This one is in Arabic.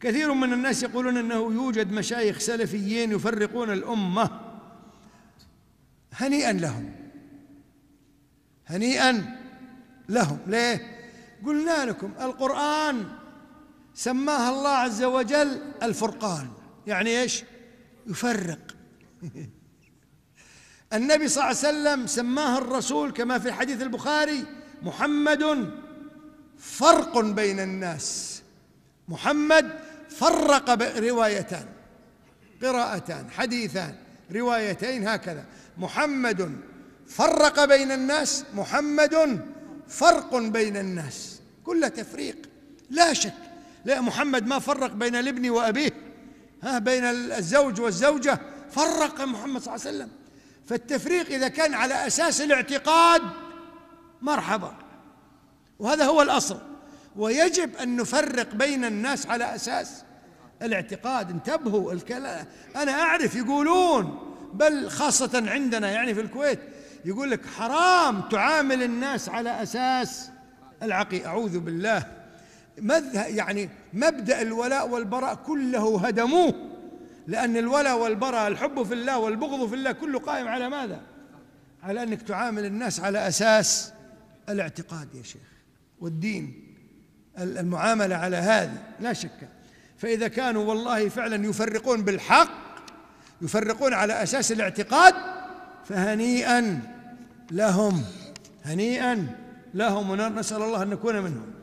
كثير من الناس يقولون انه يوجد مشايخ سلفيين يفرقون الامه هنيئا لهم هنيئا لهم ليه قلنا لكم القران سماها الله عز وجل الفرقان يعني ايش يفرق النبي صلى الله عليه وسلم سماها الرسول كما في حديث البخاري محمد فرق بين الناس محمد فرق روايتان قراءتان حديثان روايتين هكذا محمد فرق بين الناس محمد فرق بين الناس كل تفريق لا شك لا محمد ما فرق بين الابن وابيه ها بين الزوج والزوجه فرق محمد صلى الله عليه وسلم فالتفريق اذا كان على اساس الاعتقاد مرحبا وهذا هو الاصل ويجب أن نفرق بين الناس على أساس الاعتقاد انتبهوا الكلام أنا أعرف يقولون بل خاصة عندنا يعني في الكويت يقول لك حرام تعامل الناس على أساس العقي أعوذ بالله مذهب يعني مبدأ الولاء والبراء كله هدموه لأن الولاء والبراء الحب في الله والبغض في الله كله قائم على ماذا؟ على أنك تعامل الناس على أساس الاعتقاد يا شيخ والدين المعامله على هذه لا شك فاذا كانوا والله فعلا يفرقون بالحق يفرقون على اساس الاعتقاد فهنيئا لهم هنيئا لهم ونسال الله ان نكون منهم